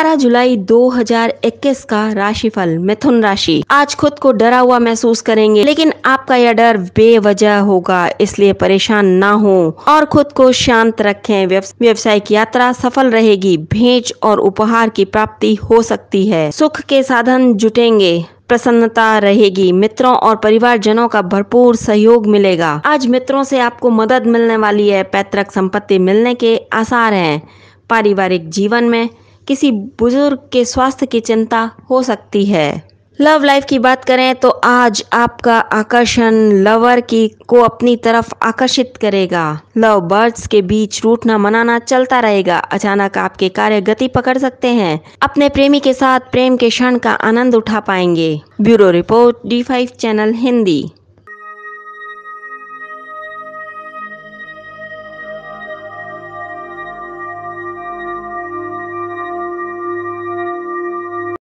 17 जुलाई 2021 का राशिफल मिथुन राशि आज खुद को डरा हुआ महसूस करेंगे लेकिन आपका यह डर बेवजह होगा इसलिए परेशान ना हो और खुद को शांत रखें व्यवसायिक यात्रा सफल रहेगी भेंट और उपहार की प्राप्ति हो सकती है सुख के साधन जुटेंगे प्रसन्नता रहेगी मित्रों और परिवार जनों का भरपूर सहयोग मिलेगा आज मित्रों से आपको मदद मिलने वाली है पैतृक संपत्ति मिलने के आसार हैं पारिवारिक जीवन में किसी बुजुर्ग के स्वास्थ्य की चिंता हो सकती है लव लाइफ की बात करें तो आज आपका आकर्षण लवर की को अपनी तरफ आकर्षित करेगा लव बर्ड्स के बीच रूठना मनाना चलता रहेगा अचानक आपके कार्य गति पकड़ सकते हैं अपने प्रेमी के साथ प्रेम के क्षण का आनंद उठा पाएंगे bureau report D five channel Hindi